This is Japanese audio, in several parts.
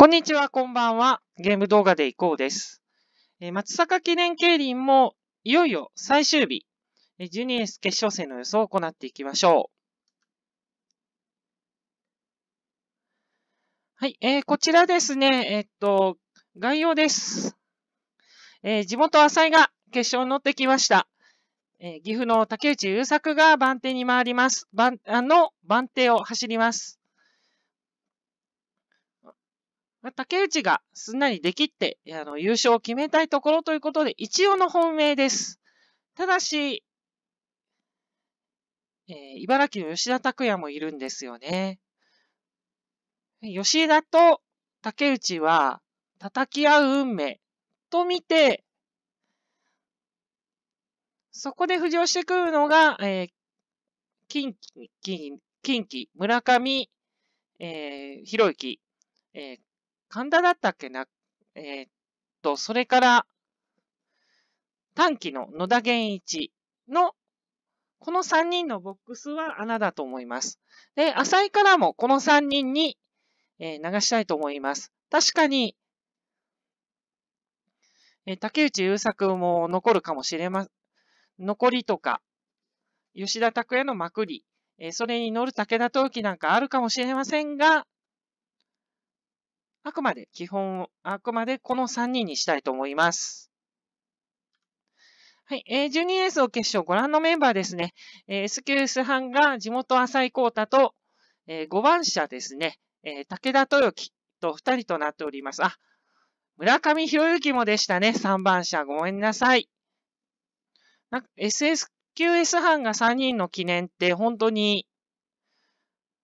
こんにちは、こんばんは。ゲーム動画でいこうです。え松阪記念競輪もいよいよ最終日、ジュニエス決勝戦の予想を行っていきましょう。はい、えー、こちらですね、えー、っと、概要です。えー、地元浅井が決勝に乗ってきました。えー、岐阜の竹内優作が番手に回ります。番、あの、番手を走ります。竹内がすんなりできって、あの、優勝を決めたいところということで、一応の本命です。ただし、えー、茨城の吉田拓也もいるんですよね。吉田と竹内は叩き合う運命と見て、そこで浮上してくるのが、えー、近畿、近畿、村上、えー、ひろゆき、えー、神田だったっけな、えー、っと、それから、短期の野田源一の、この3人のボックスは穴だと思います。で、浅井からもこの3人に、えー、流したいと思います。確かに、えー、竹内優作も残るかもしれま、残りとか、吉田拓也のまくり、えー、それに乗る武田陶器なんかあるかもしれませんが、あくまで基本を、あくまでこの3人にしたいと思います。はい。えー、12エースを決勝、ご覧のメンバーですね。えー、S 級ス班が地元浅井光太と、えー、5番車ですね、えー、武田豊樹と2人となっております。あ、村上博之もでしたね。3番車、ごめんなさい。なんか SS QS 班が3人の記念って本当に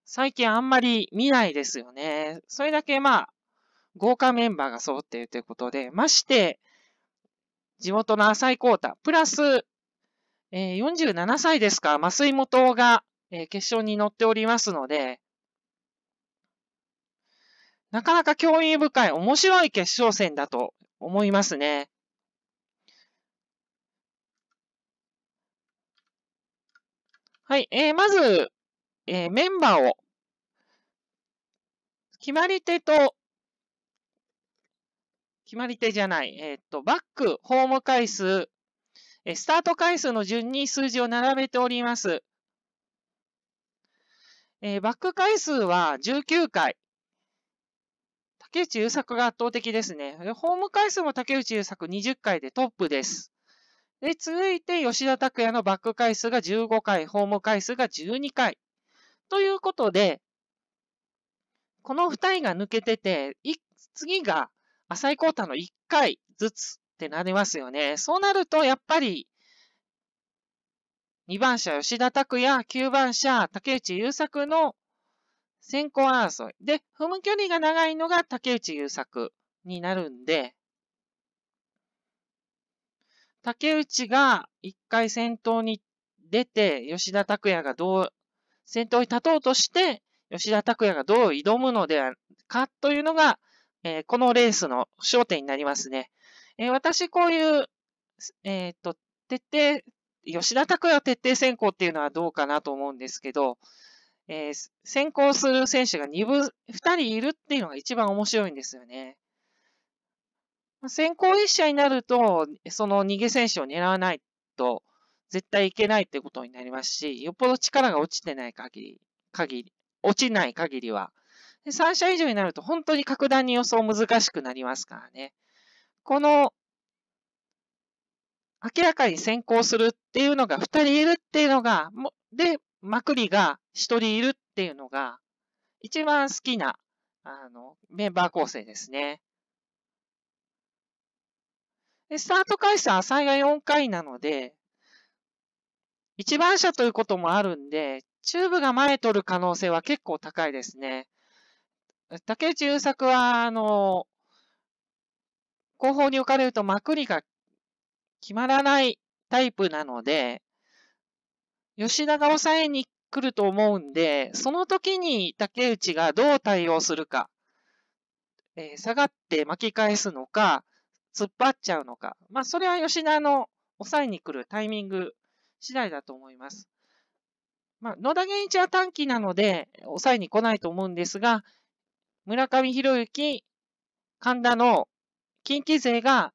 最近あんまり見ないですよね。それだけまあ、豪華メンバーが揃っているということで、まして、地元の浅井幸太、プラス、えー、47歳ですか、増井元が、えー、決勝に乗っておりますので、なかなか興味深い、面白い決勝戦だと思いますね。はい、えー、まず、えー、メンバーを、決まり手と決まり手じゃない。えっ、と、バック、ホーム回数、えスタート回数の順に数字を並べております。えー、バック回数は19回。竹内優作が圧倒的ですね。ホーム回数も竹内優作20回でトップです。で、続いて吉田拓也のバック回数が15回、ホーム回数が12回。ということで、この2人が抜けてて、次が浅いクォーターの1回ずつってなりますよね。そうなると、やっぱり、2番車吉田拓也、9番車竹内優作の先行争い。で、踏む距離が長いのが竹内優作になるんで、竹内が1回先頭に出て、吉田拓也がどう、先頭に立とうとして、吉田拓也がどう挑むのではかというのが、えー、このレースの焦点になりますね。えー、私、こういう、えっ、ー、と、徹底、吉田拓也徹底選考っていうのはどうかなと思うんですけど、えー、先行する選手が2 2人いるっていうのが一番面白いんですよね。先行1社になると、その逃げ選手を狙わないと、絶対いけないってことになりますし、よっぽど力が落ちてない限り、限り、落ちない限りは、で3社以上になると本当に格段に予想難しくなりますからね。この明らかに先行するっていうのが2人いるっていうのが、で、まくりが1人いるっていうのが、一番好きなあのメンバー構成ですね。でスタート回数は最大4回なので、一番車ということもあるんで、チューブが前取る可能性は結構高いですね。竹内優作は、あの、後方に置かれるとまくりが決まらないタイプなので、吉田が抑えに来ると思うんで、その時に竹内がどう対応するか、えー、下がって巻き返すのか、突っ張っちゃうのか、まあ、それは吉田の抑えに来るタイミング次第だと思います。まあ、野田源一は短期なので、抑えに来ないと思うんですが、村上博之、神田の近畿勢が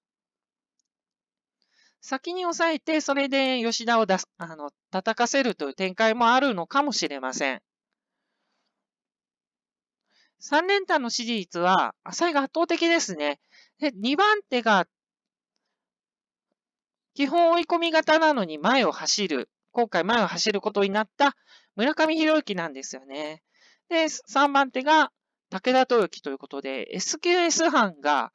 先に抑えて、それで吉田を出す、あの、叩かせるという展開もあるのかもしれません。3連単の支持率は、浅井が圧倒的ですね。で、2番手が、基本追い込み型なのに前を走る。今回前を走ることになった村上博之なんですよね。で、3番手が武田豊樹ということで、SQS 班が、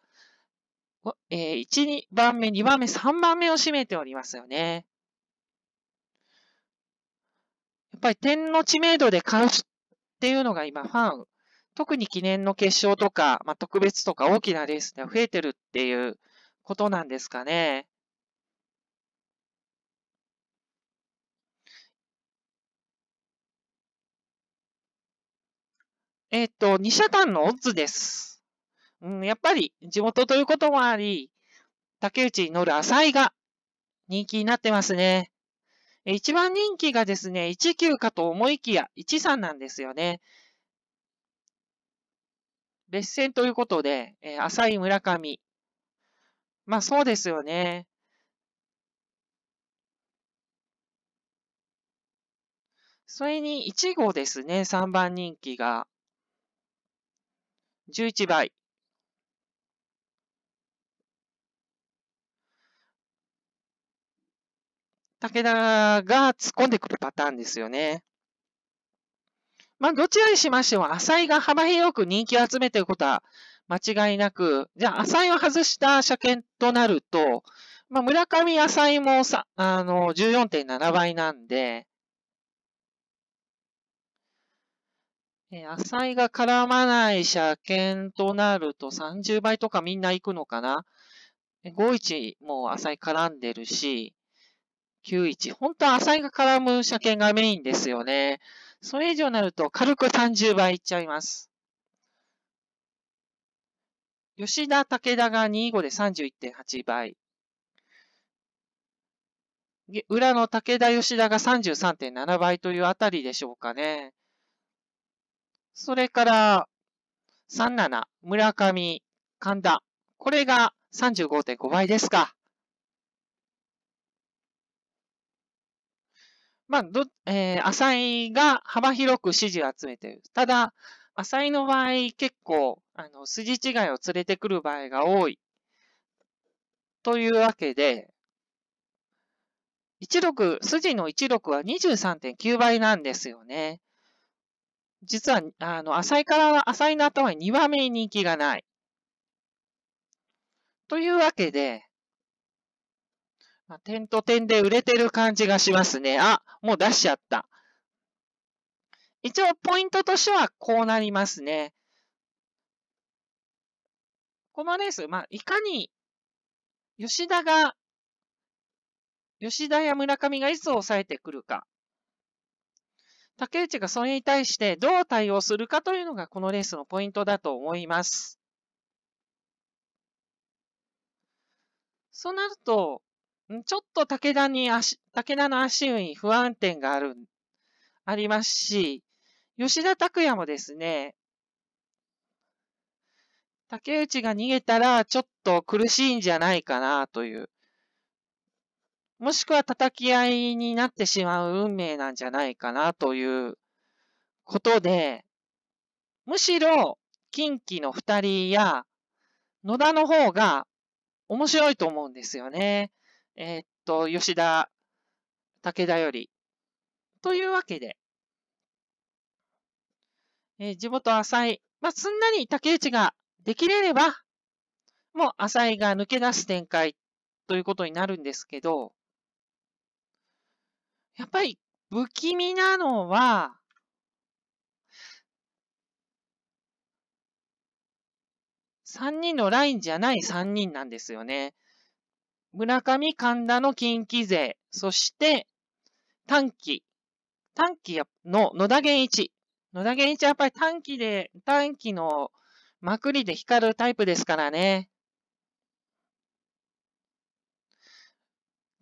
えー、1、2番目、2番目、3番目を占めておりますよね。やっぱり点の知名度で買うっていうのが今ファン、特に記念の決勝とか、まあ、特別とか大きなレースでは増えてるっていうことなんですかね。えっ、ー、と、二社間のオッズです。うん、やっぱり地元ということもあり、竹内に乗る浅井が人気になってますね。一番人気がですね、19かと思いきや13なんですよね。別戦ということで、えー、浅井村上。まあそうですよね。それに1号ですね、3番人気が。11倍。武田が突っ込んでくるパターンですよね。まあ、どちらにしましても、浅井が幅広く人気を集めていることは間違いなく、じゃあ、浅井を外した車検となると、まあ、村上、浅井もさ、あの、14.7倍なんで、えー、浅が絡まない車検となると30倍とかみんな行くのかな ?51 も浅い絡んでるし、91。本当は浅いが絡む車検がメインですよね。それ以上になると軽く30倍いっちゃいます。吉田、武田が25で31.8倍。裏の武田、吉田が33.7倍というあたりでしょうかね。それから、37、村上、神田。これが35.5倍ですか。まあ、ど、えー、浅井が幅広く支持を集めている。ただ、浅井の場合、結構、あの、筋違いを連れてくる場合が多い。というわけで、16、筋の16は23.9倍なんですよね。実は、あの、浅いから浅いの頭に2番目に人気がない。というわけで、まあ、点と点で売れてる感じがしますね。あ、もう出しちゃった。一応、ポイントとしてはこうなりますね。このレース、まあ、いかに、吉田が、吉田や村上がいつ抑えてくるか。竹内がそれに対してどう対応するかというのがこのレースのポイントだと思います。そうなると、ちょっと武田に足、武田の足に不安定がある、ありますし、吉田拓也もですね、竹内が逃げたらちょっと苦しいんじゃないかなというもしくは叩き合いになってしまう運命なんじゃないかなということで、むしろ近畿の二人や野田の方が面白いと思うんですよね。えー、っと、吉田、武田より。というわけで、えー、地元浅井、まあ、すんなり竹内ができれれば、もう浅井が抜け出す展開ということになるんですけど、やっぱり不気味なのは、三人のラインじゃない三人なんですよね。村上、神田の近畿勢、そして短期、短期の野田源一。野田源一はやっぱり短期で、短期のまくりで光るタイプですからね。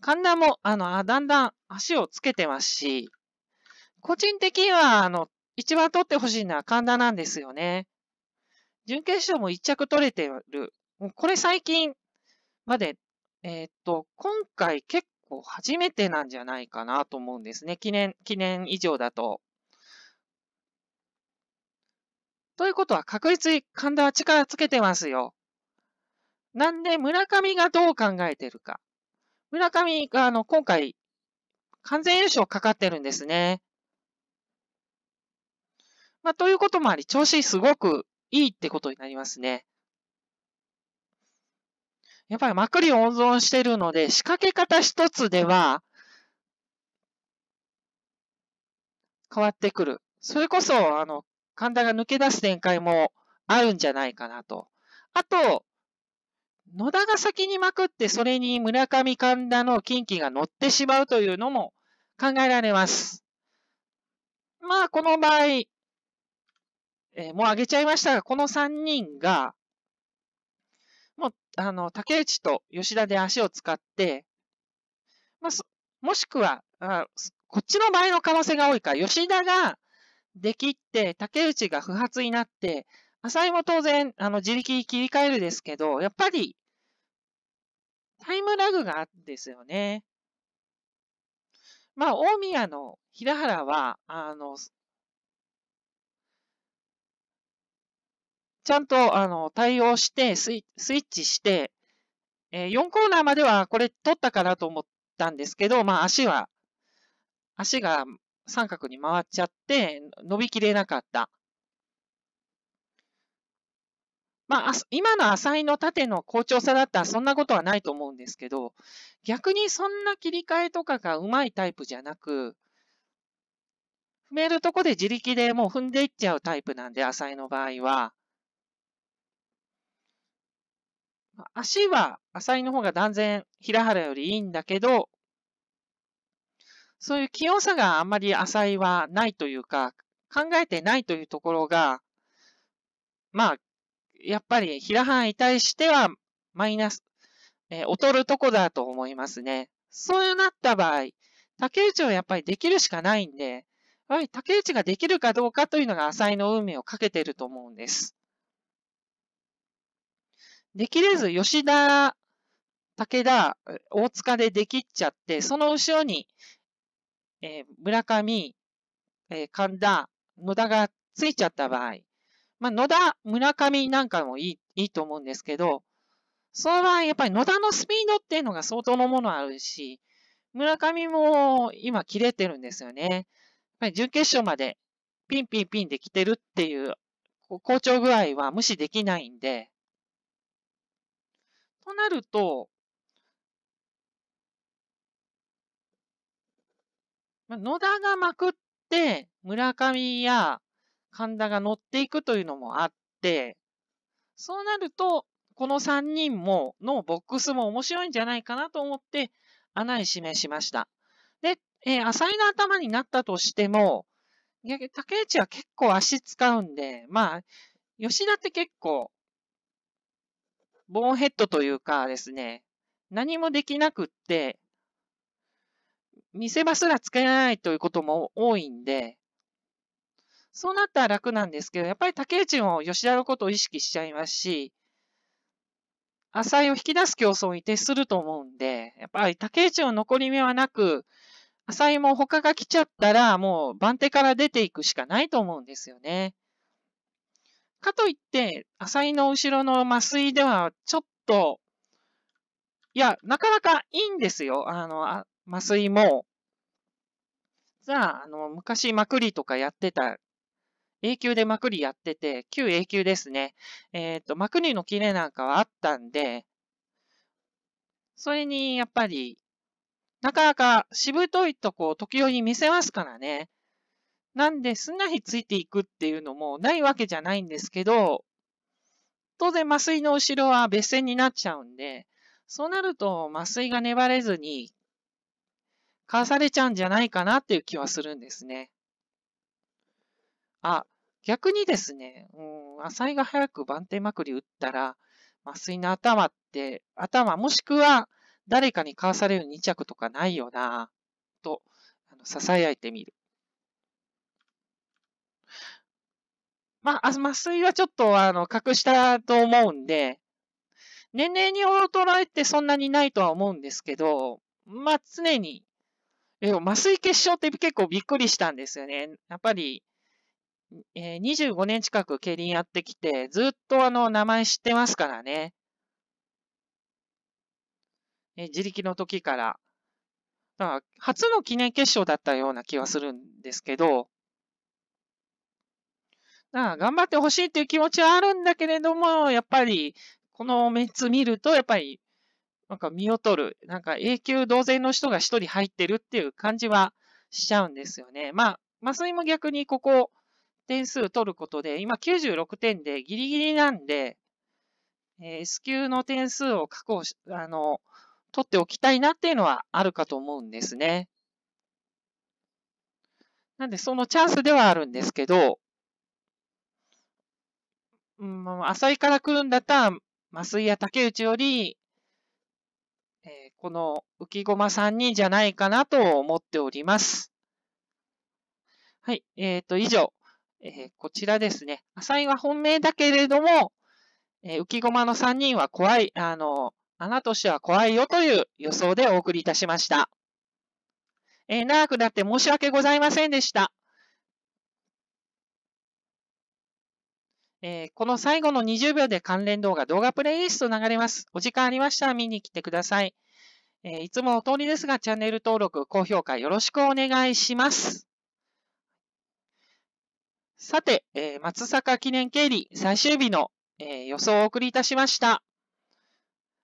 神田も、あの、だんだん足をつけてますし、個人的には、あの、一番取ってほしいのは神田なんですよね。準決勝も一着取れてる。もうこれ最近まで、えー、っと、今回結構初めてなんじゃないかなと思うんですね。記念、記念以上だと。ということは確実に神田は力つけてますよ。なんで村上がどう考えてるか。村上が、あの、今回、完全優勝かかってるんですね。まあ、ということもあり、調子すごくいいってことになりますね。やっぱりまくり温存してるので、仕掛け方一つでは、変わってくる。それこそ、あの、神田が抜け出す展開もあるんじゃないかなと。あと、野田が先にまくって、それに村上神田の近畿が乗ってしまうというのも考えられます。まあ、この場合、えー、もう上げちゃいましたが、この3人が、もう、あの、竹内と吉田で足を使って、まあ、もしくはあ、こっちの場合の可能性が多いか、吉田が出切って、竹内が不発になって、アサイも当然、あの、自力切り替えるですけど、やっぱり、タイムラグがあるんですよね。まあ、大宮の平原は、あの、ちゃんと、あの、対応してスイ、スイッチして、えー、4コーナーまではこれ取ったかなと思ったんですけど、まあ、足は、足が三角に回っちゃって、伸びきれなかった。まあ、今の浅井の縦の好調さだったらそんなことはないと思うんですけど、逆にそんな切り替えとかがうまいタイプじゃなく、踏めるとこで自力でもう踏んでいっちゃうタイプなんで、浅井の場合は。足は浅井の方が断然平原よりいいんだけど、そういう器用さがあんまり浅井はないというか、考えてないというところが、まあ、やっぱり平範囲に対してはマイナス、えー、劣るとこだと思いますね。そうなった場合、竹内はやっぱりできるしかないんで、はい、竹内ができるかどうかというのが浅井の運命をかけてると思うんです。できれず、吉田、武田、大塚でできっちゃって、その後ろに、えー、村上、えー、神田、野田がついちゃった場合、まあ、野田、村上なんかもいい、いいと思うんですけど、その場合、やっぱり野田のスピードっていうのが相当のものあるし、村上も今切れてるんですよね。やっぱり準決勝までピンピンピンできてるっていう、好調具合は無視できないんで、となると、野田がまくって、村上や神田が乗っていくというのもあって、そうなると、この3人も、のボックスも面白いんじゃないかなと思って、穴に指名しました。で、えー、浅井の頭になったとしても、竹内は結構足使うんで、まあ、吉田って結構、ボーンヘッドというかですね、何もできなくって、見せ場すらつけないということも多いんで、そうなったら楽なんですけど、やっぱり竹内も吉田のことを意識しちゃいますし、浅井を引き出す競争に徹すると思うんで、やっぱり竹内の残り目はなく、浅井も他が来ちゃったら、もう番手から出ていくしかないと思うんですよね。かといって、浅井の後ろの麻酔では、ちょっと、いや、なかなかいいんですよ。あの、あ麻酔も。じゃあ、あの、昔、まくりとかやってた A 級でまくりやってて、旧 A 級ですね。えっ、ー、と、まくりのキレなんかはあったんで、それにやっぱり、なかなかしぶといとこを時折見せますからね。なんで、すんなりついていくっていうのもないわけじゃないんですけど、当然麻酔の後ろは別線になっちゃうんで、そうなると麻酔が粘れずに、かわされちゃうんじゃないかなっていう気はするんですね。あ、逆にですね、うん、浅井が早く番手まくり打ったら、麻酔の頭って、頭もしくは誰かにかわされる2着とかないよなと、あの、囁いてみる。まあ、麻酔はちょっと、あの、隠したと思うんで、年齢にらえてそんなにないとは思うんですけど、まあ、常に、え、麻酔結晶って結構びっくりしたんですよね。やっぱり、えー、25年近く競輪やってきて、ずっとあの、名前知ってますからね。えー、自力の時から。だから、初の記念決勝だったような気はするんですけど、だ頑張ってほしいっていう気持ちはあるんだけれども、やっぱり、このメンツ見ると、やっぱり、なんか身を取る、なんか永久同然の人が一人入ってるっていう感じはしちゃうんですよね。まあ、マスイも逆にここ、点数取ることで、今96点でギリギリなんで、え級スキュの点数を確保し、あの、取っておきたいなっていうのはあるかと思うんですね。なんで、そのチャンスではあるんですけど、うん、浅井から来るんだったら、増井や竹内より、えー、この浮駒さんじゃないかなと思っております。はい、えっ、ー、と、以上。えー、こちらですね。浅井は本命だけれども、えー、浮駒の3人は怖い、あの、穴としては怖いよという予想でお送りいたしました。えー、長くなって申し訳ございませんでした。えー、この最後の20秒で関連動画、動画プレイリスト流れます。お時間ありましたら見に来てください。えー、いつもお通りですが、チャンネル登録、高評価よろしくお願いします。さて、えー、松坂記念経理最終日の、えー、予想をお送りいたしました。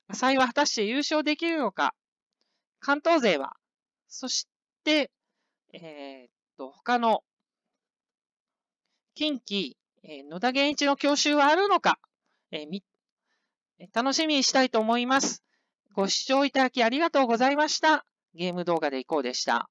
浅井は果たして優勝できるのか、関東勢は、そして、えー、っと、他の、近畿、えー、野田源一の教習はあるのか、えー、み、楽しみにしたいと思います。ご視聴いただきありがとうございました。ゲーム動画でいこうでした。